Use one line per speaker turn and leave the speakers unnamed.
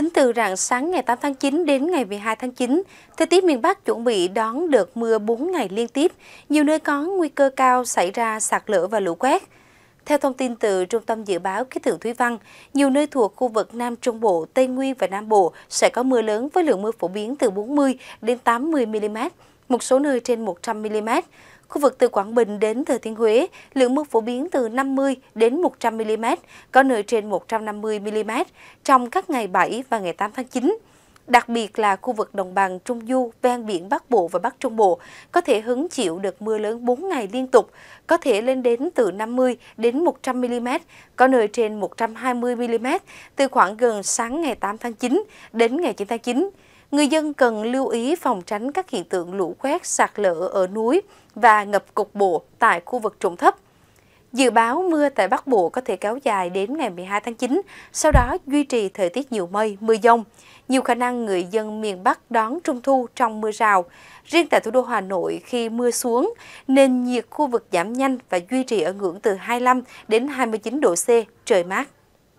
Tính từ rạng sáng ngày 8 tháng 9 đến ngày 12 tháng 9, thời tiết miền Bắc chuẩn bị đón được mưa 4 ngày liên tiếp, nhiều nơi có nguy cơ cao xảy ra sạt lở và lũ quét. Theo thông tin từ Trung tâm Dự báo Khí tượng Thúy Văn, nhiều nơi thuộc khu vực Nam Trung Bộ, Tây Nguyên và Nam Bộ sẽ có mưa lớn với lượng mưa phổ biến từ 40 đến 80 mm, một số nơi trên 100mm. Khu vực từ Quảng Bình đến Thừa Thiên Huế, lượng mưa phổ biến từ 50 đến 100mm, có nơi trên 150mm trong các ngày 7 và ngày 8 tháng 9. Đặc biệt là khu vực đồng bằng Trung Du, ven biển Bắc Bộ và Bắc Trung Bộ có thể hứng chịu được mưa lớn 4 ngày liên tục, có thể lên đến từ 50 đến 100 mm, có nơi trên 120 mm từ khoảng gần sáng ngày 8 tháng 9 đến ngày 9 tháng 9. Người dân cần lưu ý phòng tránh các hiện tượng lũ quét sạt lở ở núi và ngập cục bộ tại khu vực trũng thấp. Dự báo mưa tại Bắc Bộ có thể kéo dài đến ngày 12 tháng 9, sau đó duy trì thời tiết nhiều mây, mưa dông. Nhiều khả năng người dân miền Bắc đón trung thu trong mưa rào. Riêng tại thủ đô Hà Nội khi mưa xuống, nền nhiệt khu vực giảm nhanh và duy trì ở ngưỡng từ 25 đến 29 độ C, trời mát.